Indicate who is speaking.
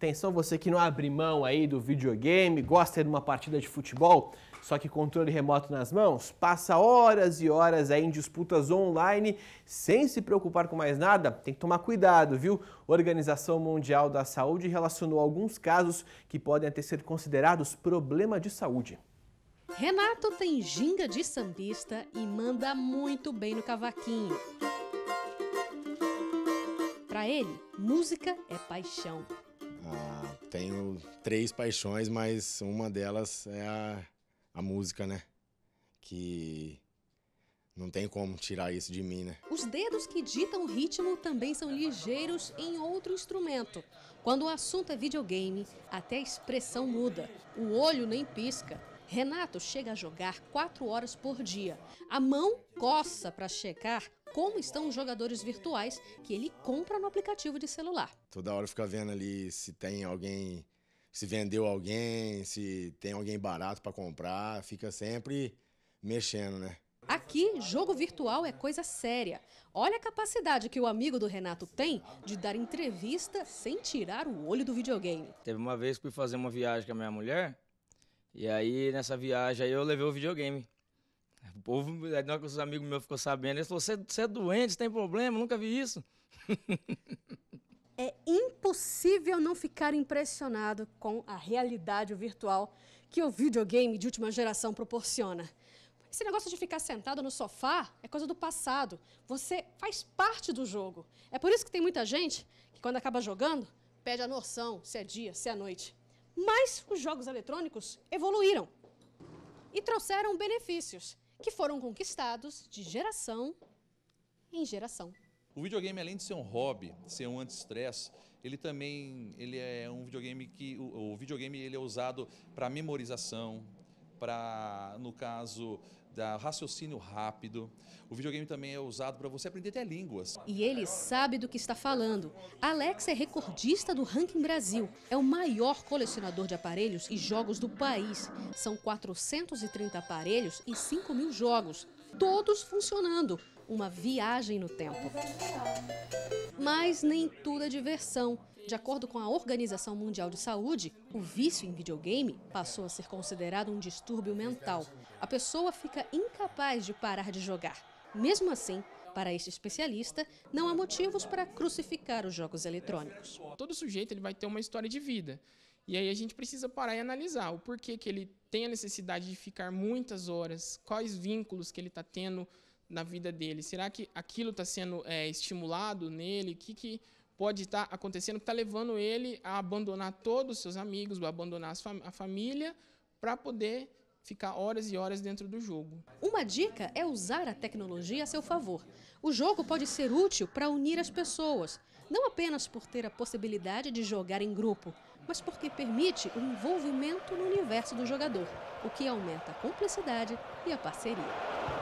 Speaker 1: Atenção você que não abre mão aí do videogame, gosta de uma partida de futebol, só que controle remoto nas mãos, passa horas e horas aí em disputas online sem se preocupar com mais nada, tem que tomar cuidado, viu? Organização Mundial da Saúde relacionou alguns casos que podem até ser considerados problema de saúde.
Speaker 2: Renato tem ginga de sambista e manda muito bem no cavaquinho. Para ele, música é paixão.
Speaker 3: Ah, tenho três paixões, mas uma delas é a, a música, né? Que não tem como tirar isso de mim, né?
Speaker 2: Os dedos que ditam o ritmo também são ligeiros em outro instrumento. Quando o assunto é videogame, até a expressão muda. O olho nem pisca. Renato chega a jogar quatro horas por dia. A mão coça para checar como estão os jogadores virtuais que ele compra no aplicativo de celular.
Speaker 3: Toda hora fica vendo ali se tem alguém, se vendeu alguém, se tem alguém barato para comprar, fica sempre mexendo, né?
Speaker 2: Aqui, jogo virtual é coisa séria. Olha a capacidade que o amigo do Renato tem de dar entrevista sem tirar o olho do
Speaker 3: videogame. Teve uma vez que fui fazer uma viagem com a minha mulher e aí, nessa viagem aí, eu levei o videogame. O povo, aí, na hora que os amigos meus ficou sabendo, eles falaram, você é doente, tem problema, nunca vi isso.
Speaker 2: é impossível não ficar impressionado com a realidade virtual que o videogame de última geração proporciona. Esse negócio de ficar sentado no sofá é coisa do passado. Você faz parte do jogo. É por isso que tem muita gente que, quando acaba jogando, pede a noção se é dia, se é noite. Mas os jogos eletrônicos evoluíram e trouxeram benefícios que foram conquistados de geração em geração. O videogame, além de ser um hobby, ser um anti-estresse, ele também ele é um videogame que o, o videogame ele é usado para memorização, para no caso da raciocínio rápido. O videogame também é usado para você aprender até línguas. E ele sabe do que está falando. Alex é recordista do Ranking Brasil. É o maior colecionador de aparelhos e jogos do país. São 430 aparelhos e 5 mil jogos. Todos funcionando. Uma viagem no tempo. Mas nem tudo é diversão. De acordo com a Organização Mundial de Saúde, o vício em videogame passou a ser considerado um distúrbio mental. A pessoa fica incapaz de parar de jogar. Mesmo assim, para este especialista, não há motivos para crucificar os jogos eletrônicos.
Speaker 1: Todo sujeito ele vai ter uma história de vida. E aí a gente precisa parar e analisar o porquê que ele tem a necessidade de ficar muitas horas, quais vínculos que ele está tendo na vida dele? Será que aquilo está sendo é, estimulado nele? O que, que pode estar tá acontecendo que está levando ele a abandonar todos os seus amigos, a abandonar a família, para poder ficar horas
Speaker 2: e horas dentro do jogo. Uma dica é usar a tecnologia a seu favor. O jogo pode ser útil para unir as pessoas, não apenas por ter a possibilidade de jogar em grupo, mas porque permite o um envolvimento no universo do jogador, o que aumenta a cumplicidade e a parceria.